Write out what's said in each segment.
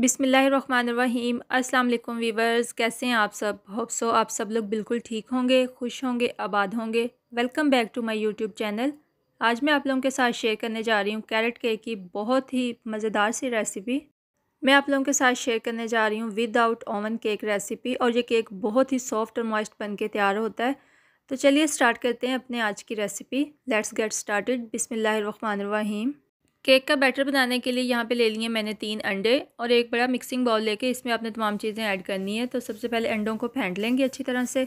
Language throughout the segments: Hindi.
बिसमीम अस्सलाम वालेकुम वीवर्स कैसे हैं आप सब होप सो आप सब लोग बिल्कुल ठीक होंगे खुश होंगे आबाद होंगे welcome back to my YouTube channel आज मैं आप लोगों के साथ शेयर करने जा रही हूँ कैरेट केक की बहुत ही मज़ेदार सी रेसिपी मैं आप लोगों के साथ शेयर करने जा रही हूँ विदाउट ओवन केक रेसिपी और ये केक बहुत ही सॉफ्ट और मॉइस्ट बन के तैयार होता है तो चलिए स्टार्ट करते हैं अपने आज की रेसिपी लेट्स गेट स्टार्टेड बिसमीम केक का बैटर बनाने के लिए यहाँ पे ले लिए मैंने तीन अंडे और एक बड़ा मिक्सिंग बाउल लेके इसमें आपने तमाम चीज़ें ऐड करनी है तो सबसे पहले अंडों को फेंट लेंगे अच्छी तरह से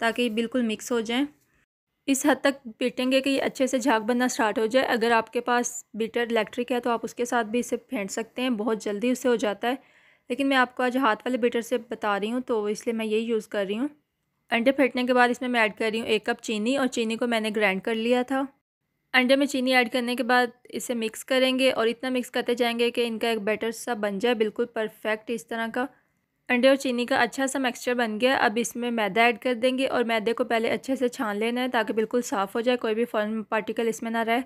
ताकि बिल्कुल मिक्स हो जाएं इस हद तक पीटेंगे कि ये अच्छे से झाग बनना स्टार्ट हो जाए अगर आपके पास बीटर इलेक्ट्रिक है तो आप उसके साथ भी इसे फेंट सकते हैं बहुत जल्दी उससे हो जाता है लेकिन मैं आपको आज हाथ वाले बीटर से बता रही हूँ तो इसलिए मैं यही यूज़ कर रही हूँ अंडे फेंटने के बाद इसमें मैं ऐड कर रही हूँ एक कप चीनी और चीनी को मैंने ग्राइंड कर लिया था अंडे में चीनी ऐड करने के बाद इसे मिक्स करेंगे और इतना मिक्स करते जाएंगे कि इनका एक बैटर सा बन जाए बिल्कुल परफेक्ट इस तरह का अंडे और चीनी का अच्छा सा मिक्सचर बन गया अब इसमें मैदा ऐड कर देंगे और मैदे को पहले अच्छे से छान लेना है ताकि बिल्कुल साफ़ हो जाए कोई भी फॉर्म पार्टिकल इसमें ना रहे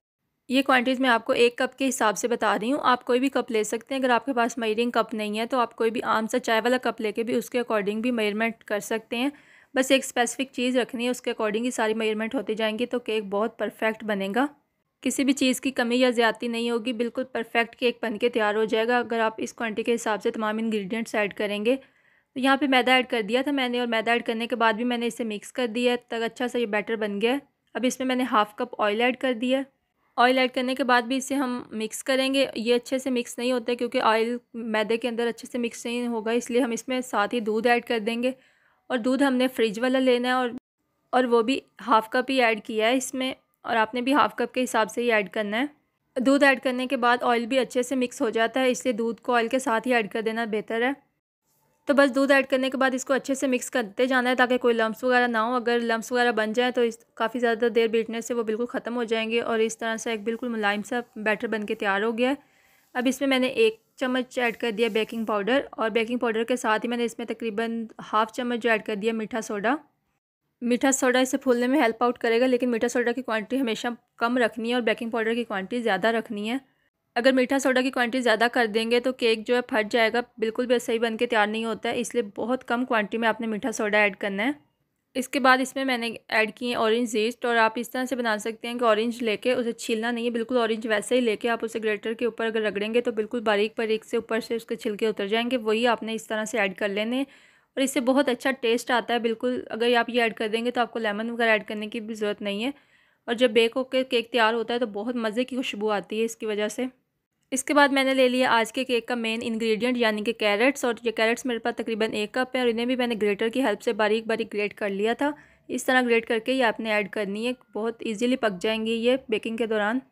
ये क्वांटिटीज़ मैं आपको एक कप के हिसाब से बता रही हूँ आप कोई भी कप ले सकते हैं अगर आपके पास मेयरिंग कप नहीं है तो आप कोई भी आम सा चाय वाला कप लेके भी उसके अकॉर्डिंग भी मेयरमेंट कर सकते हैं बस एक स्पेसिफिक चीज़ रखनी है उसके अकॉर्डिंग ही सारी मेजरमेंट होती जाएंगी तो केक बहुत परफेक्ट बनेगा किसी भी चीज़ की कमी या ज़्यादा नहीं होगी बिल्कुल परफेक्ट केक बन के तैयार हो जाएगा अगर आप इस क्वान्टी के हिसाब से तमाम इन्ग्रीडियंट्स ऐड करेंगे तो यहाँ पर मैदा ऐड कर दिया था मैंने और मैदा ऐड करने के बाद भी मैंने इसे मिक्स कर दिया है तक अच्छा सा ये बैटर बन गया अब इसमें मैंने हाफ़ कप ऑयल ऐड कर दिया ऑयल ऐड करने के बाद भी इसे हम मिक्स करेंगे ये अच्छे से मिक्स नहीं होता क्योंकि ऑयल मैदे के अंदर अच्छे से मिक्स नहीं होगा इसलिए हम इसमें साथ ही दूध ऐड कर देंगे और दूध हमने फ्रिज वाला लेना है और और वो भी हाफ़ कप ही ऐड किया है इसमें और आपने भी हाफ़ कप के हिसाब से ही ऐड करना है दूध ऐड करने के बाद ऑयल भी अच्छे से मिक्स हो जाता है इसलिए दूध को ऑयल के साथ ही ऐड कर देना बेहतर है तो बस दूध ऐड करने के बाद इसको अच्छे से मिक्स करते जाना है ताकि कोई लम्स वगैरह ना हो अगर लम्स वगैरह बन जाए तो इस काफ़ी ज़्यादा देर बैठने से वो बिल्कुल ख़त्म हो जाएंगे और इस तरह से एक बिल्कुल मुलायम सा बैटर बन के तैयार हो गया है अब इसमें मैंने एक चम्मच ऐड कर दिया बेकिंग पाउडर और बेकिंग पाउडर के साथ ही मैंने इसमें तकरीबन हाफ़ चम्मच जो ऐड कर दिया मीठा सोडा मीठा सोडा इसे फूलने में हेल्प आउट करेगा लेकिन मीठा सोडा की क्वांटिटी हमेशा कम रखनी है और बेकिंग पाउडर की क्वांटिटी ज़्यादा रखनी है अगर मीठा सोडा की क्वांटिटी ज़्यादा कर देंगे तो केक जो है फट जाएगा बिल्कुल भी सही बन के तैयार नहीं होता है इसलिए बहुत कम क्वांटिटी में आपने मीठा सोडा ऐड करना है इसके बाद इसमें मैंने ऐड किए ऑरेंज जेस्ट और आप इस तरह से बना सकते हैं कि ऑरेंज लेके उसे छीलना नहीं है बिल्कुल ऑरेंज वैसे ही लेके आप उसे ग्रेटर के ऊपर अगर रगड़ेंगे तो बिल्कुल बारीक बारीक से ऊपर से उसके छिलके उतर जाएंगे वही आपने इस तरह से ऐड कर लेने और इससे बहुत अच्छा टेस्ट आता है बिल्कुल अगर आप ये ऐड कर देंगे तो आपको लेमन वगैरह ऐड करने की भी ज़रूरत नहीं है और जब बेक होकर केक तैयार होता है तो बहुत मज़े की खुशबू आती है इसकी वजह से इसके बाद मैंने ले लिया आज के केक का मेन इंग्रेडिएंट यानी कि कैरेट्स और ये कैरेट्स मेरे पास तकरीबन एक कप है और इन्हें भी मैंने ग्रेटर की हेल्प से बारीक बारीक ग्रेट कर लिया था इस तरह ग्रेट करके ये आपने ऐड करनी है बहुत इजीली पक जाएंगी ये बेकिंग के दौरान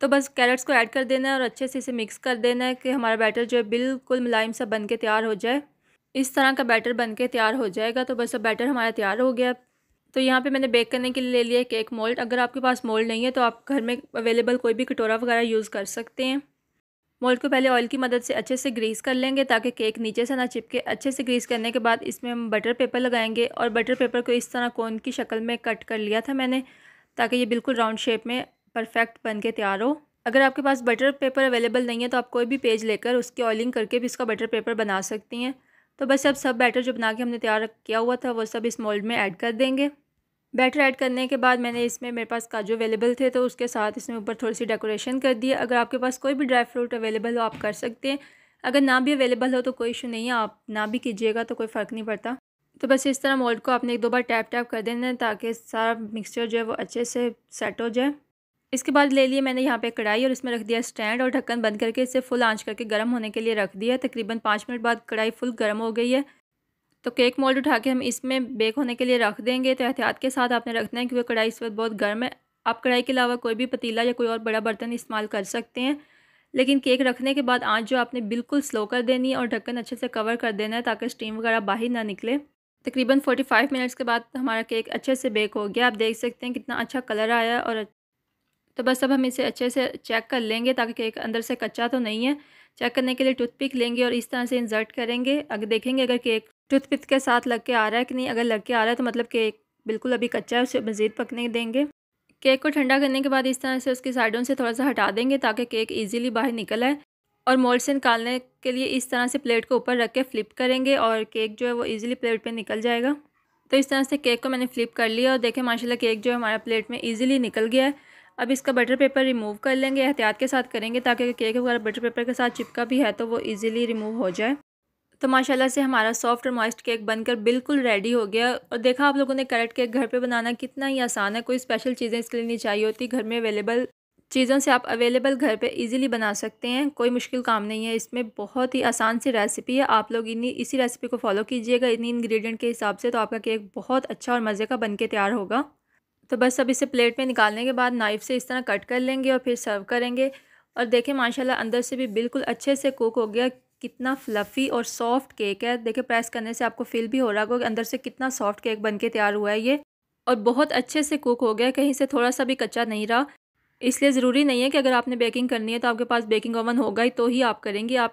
तो बस कैरेट्स को ऐड कर देना है और अच्छे से इसे मिक्स कर देना है कि हमारा बैटर जो है बिल्कुल मुलायम सा बन के तैयार हो जाए इस तरह का बैटर बन के तैयार हो जाएगा तो बस अब बैटर हमारा तैयार हो गया तो यहाँ पे मैंने बेक करने के लिए ले लिया केक मोल्ड अगर आपके पास मोल्ड नहीं है तो आप घर में अवेलेबल कोई भी कटोरा वगैरह यूज़ कर सकते हैं मोल्ड को पहले ऑयल की मदद से अच्छे से ग्रीस कर लेंगे ताकि केक नीचे से ना चिपके अच्छे से ग्रीस करने के बाद इसमें हम बटर पेपर लगाएंगे और बटर पेपर को इस तरह कोन की शक्ल में कट कर लिया था मैंने ताकि ये बिल्कुल राउंड शेप में परफेक्ट बन के तैयार हो अगर आपके पास बटर पेपर अवेलेबल नहीं है तो आप कोई भी पेज लेकर उसकी ऑयलिंग करके भी इसका बटर पेपर बना सकती हैं तो बस अब सब बैटर जो बना के हमने तैयार किया हुआ था वो सब इस मोल्ड में ऐड कर देंगे बैटर ऐड करने के बाद मैंने इसमें मेरे पास काजू अवेलेबल थे तो उसके साथ इसमें ऊपर थोड़ी सी डेकोरेशन कर दी अगर आपके पास कोई भी ड्राई फ्रूट अवेलेबल हो आप कर सकते हैं अगर ना भी अवेलेबल हो तो कोई इशू नहीं है आप ना भी कीजिएगा तो कोई फ़र्क नहीं पड़ता तो बस इस तरह मोल्ड को आपने एक दो बार टैप टैप कर देना है ताकि सारा मिक्सचर जो है वो अच्छे से सेट हो जाए इसके बाद ले लिए मैंने यहाँ पे कढ़ाई और इसमें रख दिया स्टैंड और ढक्कन बंद करके इसे फुल आंच करके गर्म होने के लिए रख दिया तकरीबन पाँच मिनट बाद कढ़ाई फुल गर्म हो गई है तो केक मोल्ड उठा के हम इसमें बेक होने के लिए रख देंगे तो एहतियात के साथ आपने रखना है क्योंकि कढ़ाई इस वक्त बहुत गर्म है आप कढ़ाई के अलावा कोई भी पतीला या कोई और बड़ा बर्तन इस्तेमाल कर सकते हैं लेकिन केक रखने के बाद आँच जो आपने बिल्कुल स्लो कर देनी है और ढक्कन अच्छे से कवर कर देना है ताकि स्टीम वगैरह बाहर ना निकले तकरीबन 45 मिनट्स के बाद हमारा केक अच्छे से बेक हो गया आप देख सकते हैं कितना अच्छा कलर आया और तो बस अब हम इसे अच्छे से चेक कर लेंगे ताकि केक अंदर से कच्चा तो नहीं है चेक करने के लिए टूथपिक लेंगे और इस तरह से इंसर्ट करेंगे अगर देखेंगे अगर केक टूथपिक के साथ लग के आ रहा है कि नहीं अगर लग के आ रहा है तो मतलब केक बिल्कुल अभी कच्चा है उसे मज़ीद पकने देंगे केक को ठंडा करने के बाद इस तरह से उसकी साइडों से थोड़ा सा हटा देंगे ताकि केक ईज़िली बाहर निकल आए और मोल्ड से निकालने के लिए इस तरह से प्लेट को ऊपर रख के फ्लिप करेंगे और केक जो है वो ईज़िली प्लेट पर निकल जाएगा तो इस तरह से केक को मैंने फ्लिप कर लिया और देखें माशाल्लाह केक जो है हमारा प्लेट में इजीली निकल गया है अब इसका बटर पेपर रिमूव कर लेंगे एहतियात के साथ करेंगे ताकि केक वगैरह बटर पेपर के साथ चिपका भी है तो वो इजीली रिमूव हो जाए तो माशाल्लाह से हमारा सॉफ्ट और मॉइस्ट केक बनकर बिल्कुल रेडी हो गया और देखा आप लोगों ने करेट केक घर पे बनाना कितना ही आसान है कोई स्पेशल चीज़ें इसके लिए नहीं चाहिए होती घर में अवेलेबल चीज़ों से आप अवेलेबल घर पे इजीली बना सकते हैं कोई मुश्किल काम नहीं है इसमें बहुत ही आसान सी रेसिपी है आप लोग इन्हीं इसी रेसिपी को फॉलो कीजिएगा इन्हीं इंग्रेडिएंट के हिसाब से तो आपका केक बहुत अच्छा और मज़े का बन के तैयार होगा तो बस अब इसे प्लेट में निकालने के बाद नाइफ़ से इस तरह कट कर लेंगे और फिर सर्व करेंगे और देखें माशाल्लाह अंदर से भी बिल्कुल अच्छे से कुक हो गया कितना फ्लफ़ी और सॉफ्ट केक है देखिए प्रेस करने से आपको फील भी हो रहा होगा कि अंदर से कितना सॉफ्ट केक बनके तैयार हुआ है ये और बहुत अच्छे से कुक हो गया कहीं से थोड़ा सा भी कच्चा नहीं रहा इसलिए ज़रूरी नहीं है कि अगर आपने बेकिंग करनी है तो आपके पास बेकिंग ओवन होगा ही तो ही आप करेंगी आप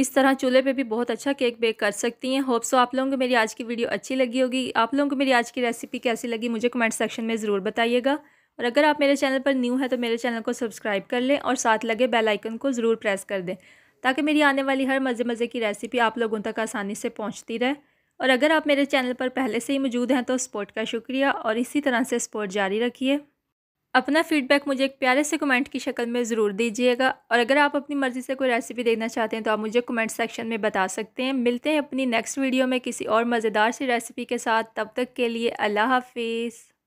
इस तरह चूल्हे पे भी बहुत अच्छा केक बेक कर सकती हैं होप्स सो आप लोगों को मेरी आज की वीडियो अच्छी लगी होगी आप लोगों को मेरी आज की रेसिपी कैसी लगी मुझे कमेंट सेक्शन में ज़रूर बताइएगा और अगर आप मेरे चैनल पर न्यू है तो मेरे चैनल को सब्सक्राइब कर लें और साथ लगे बेल आइकन को ज़रूर प्रेस कर दें ताकि मेरी आने वाली हर मज़े मज़े की रेसिपी आप लोगों तक आसानी से पहुँचती रहे और अगर आप मेरे चैनल पर पहले से ही मौजूद हैं तो सपोर्ट का शुक्रिया और इसी तरह से सपोर्ट जारी रखिए अपना फीडबैक मुझे एक प्यारे से कमेंट की शक्ल में ज़रूर दीजिएगा और अगर आप अपनी मर्ज़ी से कोई रेसिपी देखना चाहते हैं तो आप मुझे कमेंट सेक्शन में बता सकते हैं मिलते हैं अपनी नेक्स्ट वीडियो में किसी और मज़ेदार सी रेसिपी के साथ तब तक के लिए अल्लाह हाफिज़